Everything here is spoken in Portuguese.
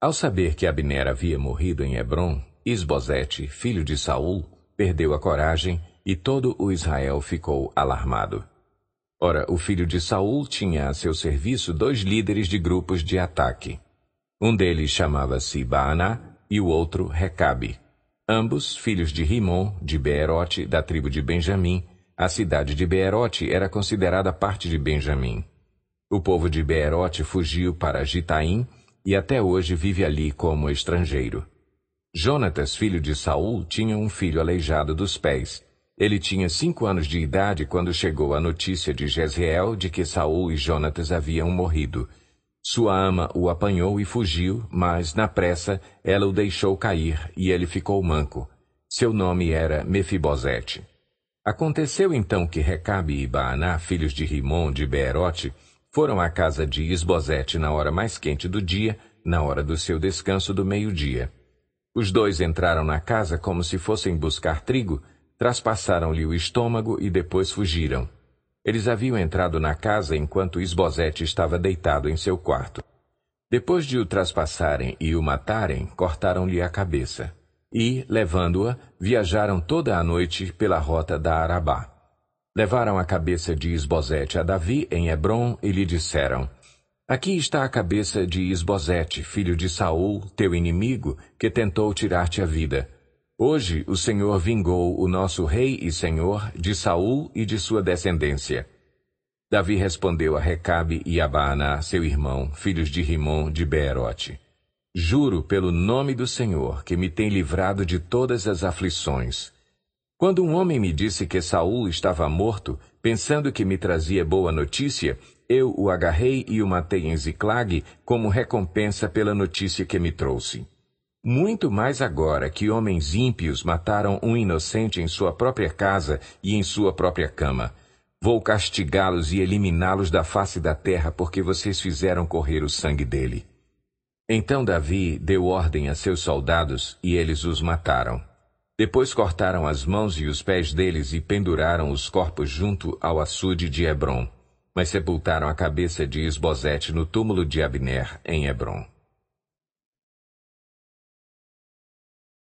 Ao saber que Abner havia morrido em Hebron, Isbosete, filho de Saul, perdeu a coragem e todo o Israel ficou alarmado. Ora, o filho de Saul tinha a seu serviço dois líderes de grupos de ataque. Um deles chamava-se Baaná e o outro Recabe, ambos filhos de Rimon, de Beerote, da tribo de Benjamim. A cidade de Beerote era considerada parte de Benjamim. O povo de Beerote fugiu para Gitaim e até hoje vive ali como estrangeiro. Jonatas, filho de Saul, tinha um filho aleijado dos pés. Ele tinha cinco anos de idade quando chegou a notícia de Jezreel de que Saul e Jonatas haviam morrido. Sua ama o apanhou e fugiu, mas, na pressa, ela o deixou cair e ele ficou manco. Seu nome era Mefibosete. Aconteceu então que Recabe e Baaná, filhos de Rimon de Beerote, foram à casa de Isbosete na hora mais quente do dia, na hora do seu descanso do meio-dia. Os dois entraram na casa como se fossem buscar trigo, traspassaram-lhe o estômago e depois fugiram. Eles haviam entrado na casa enquanto Isbosete estava deitado em seu quarto. Depois de o traspassarem e o matarem, cortaram-lhe a cabeça. E, levando-a, viajaram toda a noite pela rota da Arabá. Levaram a cabeça de Isbosete a Davi em Hebron e lhe disseram, Aqui está a cabeça de Isbosete, filho de Saul, teu inimigo, que tentou tirar-te a vida. Hoje o Senhor vingou o nosso rei e senhor de Saul e de sua descendência. Davi respondeu a Recabe e a Baaná, seu irmão, filhos de Rimon de Beerote. Juro pelo nome do Senhor, que me tem livrado de todas as aflições, quando um homem me disse que Saul estava morto, pensando que me trazia boa notícia, eu o agarrei e o matei em Ziclague como recompensa pela notícia que me trouxe. Muito mais agora que homens ímpios mataram um inocente em sua própria casa e em sua própria cama. Vou castigá-los e eliminá-los da face da terra, porque vocês fizeram correr o sangue dele. Então Davi deu ordem a seus soldados e eles os mataram. Depois cortaram as mãos e os pés deles e penduraram os corpos junto ao açude de Hebron, mas sepultaram a cabeça de Esbozete no túmulo de Abner, em Hebron.